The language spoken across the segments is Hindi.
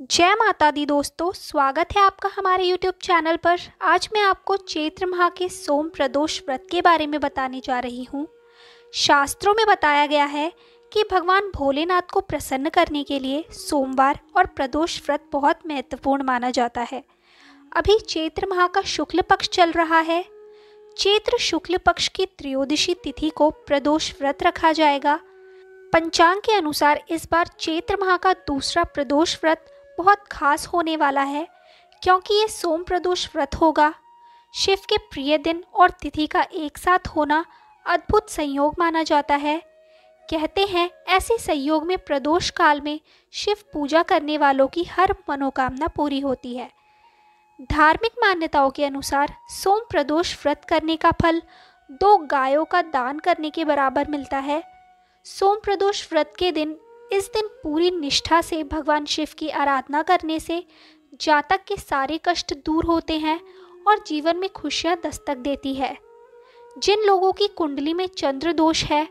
जय माता दी दोस्तों स्वागत है आपका हमारे YouTube चैनल पर आज मैं आपको चैत्र माह के सोम प्रदोष व्रत के बारे में बताने जा रही हूँ शास्त्रों में बताया गया है कि भगवान भोलेनाथ को प्रसन्न करने के लिए सोमवार और प्रदोष व्रत बहुत महत्वपूर्ण माना जाता है अभी चैत्र माह का शुक्ल पक्ष चल रहा है चैत्र शुक्ल पक्ष की त्रयोदशी तिथि को प्रदोष व्रत रखा जाएगा पंचांग के अनुसार इस बार चैत्र माह का दूसरा प्रदोष व्रत बहुत खास होने वाला है क्योंकि ये सोम प्रदोष व्रत होगा शिव के प्रिय दिन और तिथि का एक साथ होना अद्भुत संयोग माना जाता है कहते हैं ऐसे संयोग में प्रदोष काल में शिव पूजा करने वालों की हर मनोकामना पूरी होती है धार्मिक मान्यताओं के अनुसार सोम प्रदोष व्रत करने का फल दो गायों का दान करने के बराबर मिलता है सोम प्रदोष व्रत के दिन इस दिन पूरी निष्ठा से भगवान शिव की आराधना करने से जातक के सारे कष्ट दूर होते हैं और जीवन में खुशियां दस्तक देती है जिन लोगों की कुंडली में चंद्र दोष है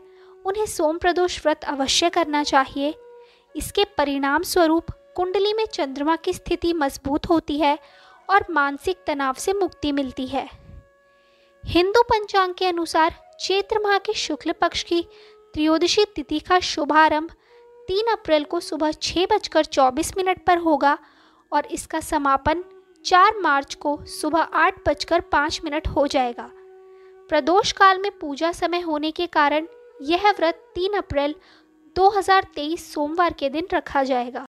उन्हें सोम प्रदोष व्रत अवश्य करना चाहिए इसके परिणाम स्वरूप कुंडली में चंद्रमा की स्थिति मजबूत होती है और मानसिक तनाव से मुक्ति मिलती है हिंदू पंचांग के अनुसार चैत्र माह के शुक्ल पक्ष की त्रियोदशी तिथि का शुभारंभ तीन अप्रैल को सुबह छः बजकर चौबीस मिनट पर होगा और इसका समापन चार मार्च को सुबह आठ बजकर पाँच मिनट हो जाएगा प्रदोष काल में पूजा समय होने के कारण यह व्रत तीन अप्रैल 2023 सोमवार के दिन रखा जाएगा